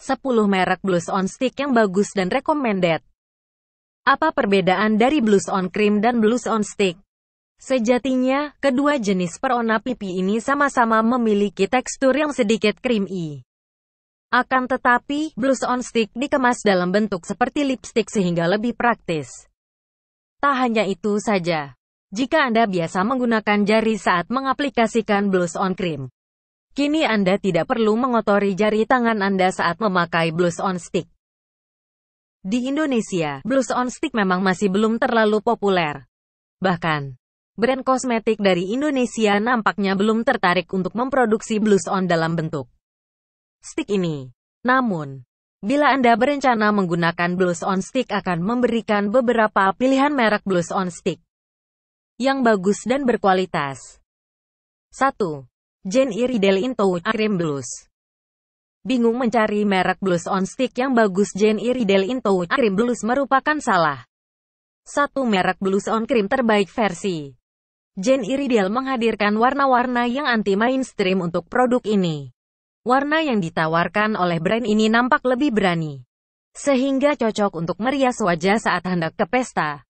10 merek blush on stick yang bagus dan recommended. Apa perbedaan dari blush on cream dan blush on stick? Sejatinya, kedua jenis perona pipi ini sama-sama memiliki tekstur yang sedikit creamy. Akan tetapi, blush on stick dikemas dalam bentuk seperti lipstick sehingga lebih praktis. Tak hanya itu saja. Jika Anda biasa menggunakan jari saat mengaplikasikan blush on cream, Kini Anda tidak perlu mengotori jari tangan Anda saat memakai blus on stick. Di Indonesia, blus on stick memang masih belum terlalu populer. Bahkan, brand kosmetik dari Indonesia nampaknya belum tertarik untuk memproduksi blus on dalam bentuk stick ini. Namun, bila Anda berencana menggunakan blus on stick akan memberikan beberapa pilihan merek blus on stick yang bagus dan berkualitas. 1. Jen Iridel into Cream Blues. Bingung mencari merek blues on stick yang bagus Jen Iridel into Cream Blues merupakan salah. Satu merek blues on cream terbaik versi. Jen Iridel menghadirkan warna-warna yang anti-mainstream untuk produk ini. Warna yang ditawarkan oleh brand ini nampak lebih berani. Sehingga cocok untuk merias wajah saat hendak ke pesta.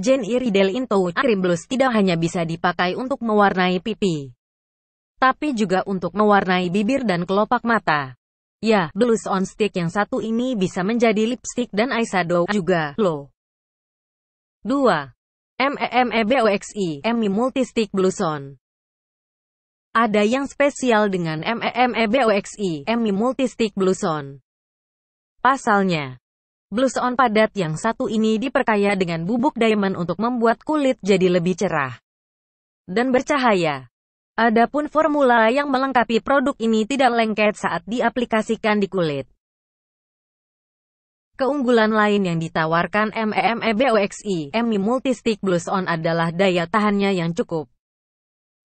Jen Iridel into Cream Blues tidak hanya bisa dipakai untuk mewarnai pipi tapi juga untuk mewarnai bibir dan kelopak mata. Ya, gloss on stick yang satu ini bisa menjadi lipstick dan eyeshadow juga, loh. 2. MEMEBOXI ME Stick Blush On Ada yang spesial dengan MEMEBOXI ME Stick Blush On. Pasalnya, Blush on padat yang satu ini diperkaya dengan bubuk diamond untuk membuat kulit jadi lebih cerah dan bercahaya. Adapun formula yang melengkapi produk ini tidak lengket saat diaplikasikan di kulit. Keunggulan lain yang ditawarkan MEME BOXI MI Stick Blues On adalah daya tahannya yang cukup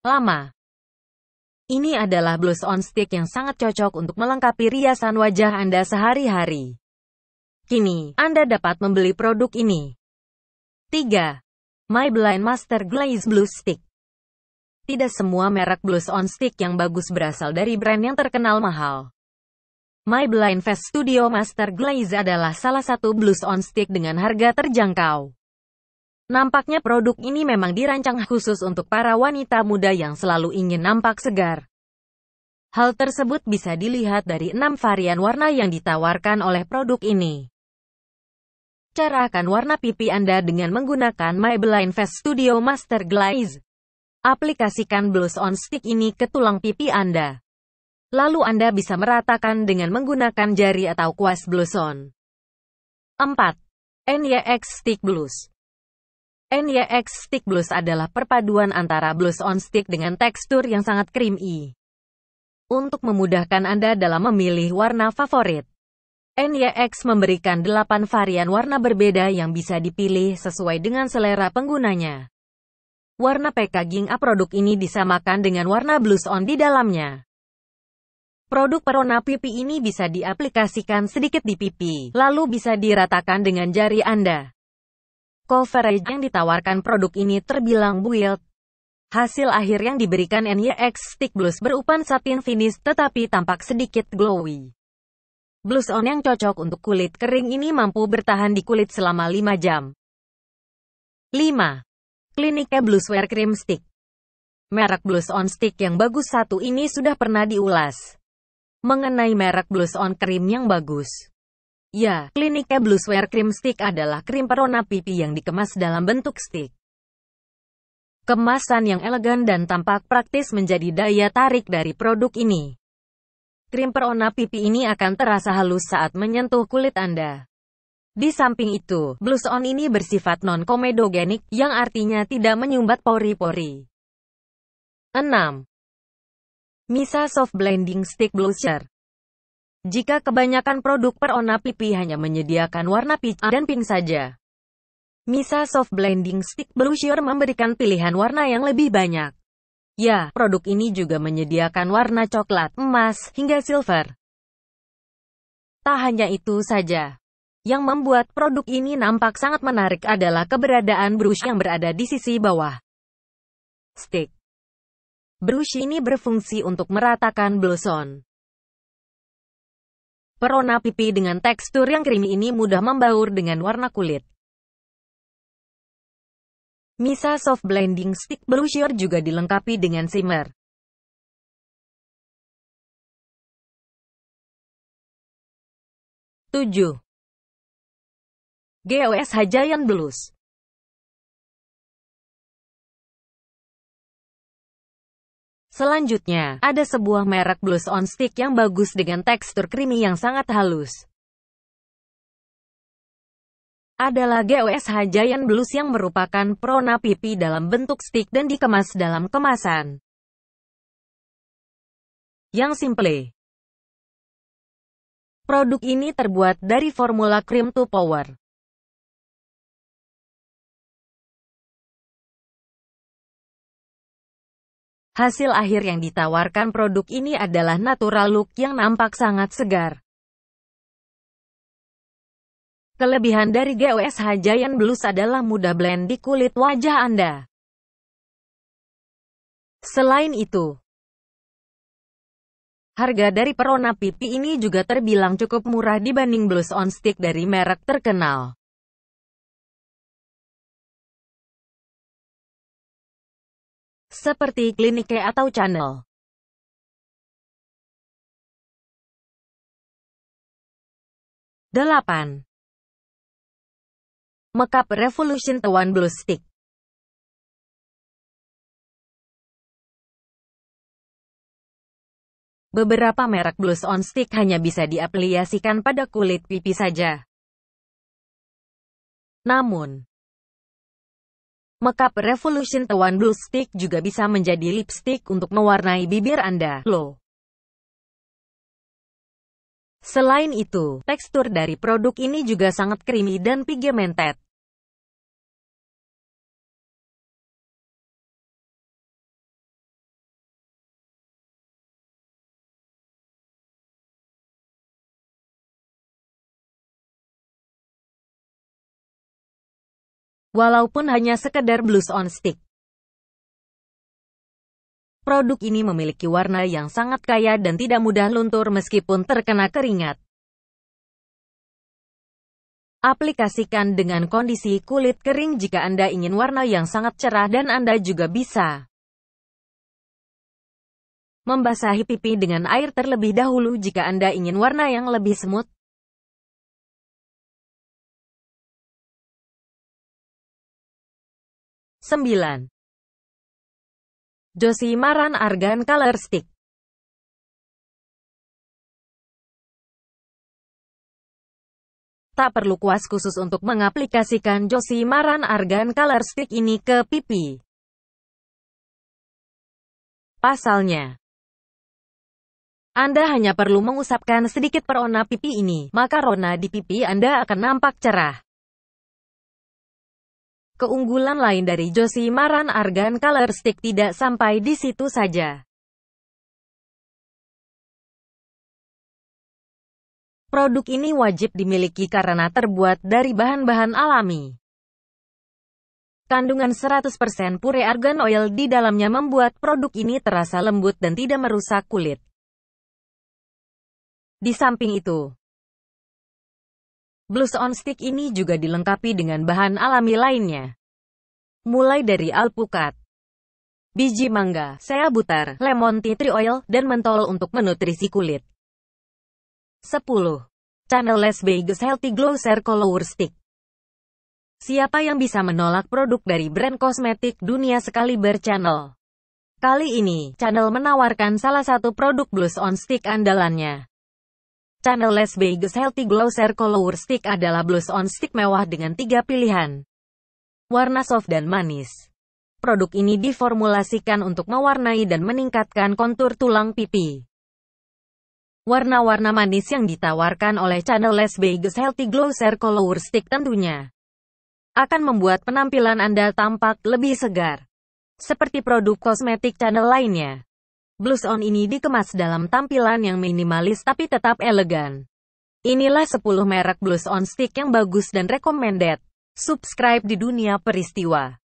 lama. Ini adalah blues on stick yang sangat cocok untuk melengkapi riasan wajah Anda sehari-hari. Kini, Anda dapat membeli produk ini. 3. My Blind Master Glaze Blue Stick tidak semua merek Blues on Stick yang bagus berasal dari brand yang terkenal mahal. My Blind Fest Studio Master Glaze adalah salah satu Blues on Stick dengan harga terjangkau. Nampaknya produk ini memang dirancang khusus untuk para wanita muda yang selalu ingin nampak segar. Hal tersebut bisa dilihat dari enam varian warna yang ditawarkan oleh produk ini. Carakan warna pipi Anda dengan menggunakan Maybelline Fest Studio Master Glaze. Aplikasikan Blues on Stick ini ke tulang pipi Anda. Lalu Anda bisa meratakan dengan menggunakan jari atau kuas on. 4. NYX Stick Blues NYX Stick Blues adalah perpaduan antara blues on stick dengan tekstur yang sangat creamy. Untuk memudahkan Anda dalam memilih warna favorit, NYX memberikan 8 varian warna berbeda yang bisa dipilih sesuai dengan selera penggunanya. Warna packaging A produk ini disamakan dengan warna blues-on di dalamnya. Produk perona pipi ini bisa diaplikasikan sedikit di pipi, lalu bisa diratakan dengan jari Anda. Coverage yang ditawarkan produk ini terbilang built. Hasil akhir yang diberikan NYX Stick Blues berupan satin finish tetapi tampak sedikit glowy. Blues on yang cocok untuk kulit kering ini mampu bertahan di kulit selama 5 jam. 5. Clinique Wear Cream Stick. Merek blues on stick yang bagus satu ini sudah pernah diulas. Mengenai merek blues on cream yang bagus. Ya, Clinique Wear Cream Stick adalah krim perona pipi yang dikemas dalam bentuk stick. Kemasan yang elegan dan tampak praktis menjadi daya tarik dari produk ini. Krim perona pipi ini akan terasa halus saat menyentuh kulit Anda. Di samping itu, on ini bersifat non-komedogenik, yang artinya tidak menyumbat pori-pori. 6. Misa Soft Blending Stick Blusher Jika kebanyakan produk perona pipi hanya menyediakan warna peach dan pink saja, Misa Soft Blending Stick Blusher memberikan pilihan warna yang lebih banyak. Ya, produk ini juga menyediakan warna coklat, emas, hingga silver. Tak hanya itu saja, yang membuat produk ini nampak sangat menarik adalah keberadaan brush yang berada di sisi bawah. Stick. Brush ini berfungsi untuk meratakan bloson. Perona pipi dengan tekstur yang creamy ini mudah membaur dengan warna kulit. Misa Soft Blending Stick Blusher juga dilengkapi dengan shimmer. Tujuh. GOS Hajayan Blues. Selanjutnya, ada sebuah merek blues on stick yang bagus dengan tekstur creamy yang sangat halus. Adalah GOS Hajayan Blues yang merupakan prona pipi dalam bentuk stick dan dikemas dalam kemasan. Yang simple. Produk ini terbuat dari formula cream to power. Hasil akhir yang ditawarkan produk ini adalah natural look yang nampak sangat segar. Kelebihan dari GOSH Giant Blues adalah mudah blend di kulit wajah Anda. Selain itu, harga dari Perona Pipi ini juga terbilang cukup murah dibanding blues on stick dari merek terkenal. seperti klinike atau channel. Delapan. Makeup Revolution tuan Blue Stick Beberapa merek blus on stick hanya bisa diaplikasikan pada kulit pipi saja. Namun, Makeup Revolution Tawan Blue Stick juga bisa menjadi lipstick untuk mewarnai bibir Anda. Loh. Selain itu, tekstur dari produk ini juga sangat creamy dan pigmented. walaupun hanya sekedar blues on stick. Produk ini memiliki warna yang sangat kaya dan tidak mudah luntur meskipun terkena keringat. Aplikasikan dengan kondisi kulit kering jika Anda ingin warna yang sangat cerah dan Anda juga bisa membasahi pipi dengan air terlebih dahulu jika Anda ingin warna yang lebih semut. 9. Josimaran Argan Color Stick Tak perlu kuas khusus untuk mengaplikasikan Josimaran Argan Color Stick ini ke pipi. Pasalnya, Anda hanya perlu mengusapkan sedikit perona pipi ini, maka rona di pipi Anda akan nampak cerah. Keunggulan lain dari Maran Argan Color Stick tidak sampai di situ saja. Produk ini wajib dimiliki karena terbuat dari bahan-bahan alami. Kandungan 100% pure argan oil di dalamnya membuat produk ini terasa lembut dan tidak merusak kulit. Di samping itu, Blues on stick ini juga dilengkapi dengan bahan alami lainnya. Mulai dari alpukat, biji mangga, sea butar, lemon tea tree oil, dan mentol untuk menutrisi kulit. 10. Les Vegas Healthy Glow Cere Color Stick Siapa yang bisa menolak produk dari brand kosmetik dunia sekali berchannel? Kali ini, Channel menawarkan salah satu produk blush on stick andalannya. Channel Les Vegas Healthy Glow Color Stick adalah blush on stick mewah dengan tiga pilihan. Warna soft dan manis. Produk ini diformulasikan untuk mewarnai dan meningkatkan kontur tulang pipi. Warna-warna manis yang ditawarkan oleh channel Les Vegas Healthy Glow Color Stick tentunya akan membuat penampilan Anda tampak lebih segar. Seperti produk kosmetik channel lainnya. Blues on ini dikemas dalam tampilan yang minimalis tapi tetap elegan. Inilah 10 merek blues on stick yang bagus dan recommended. Subscribe di dunia peristiwa.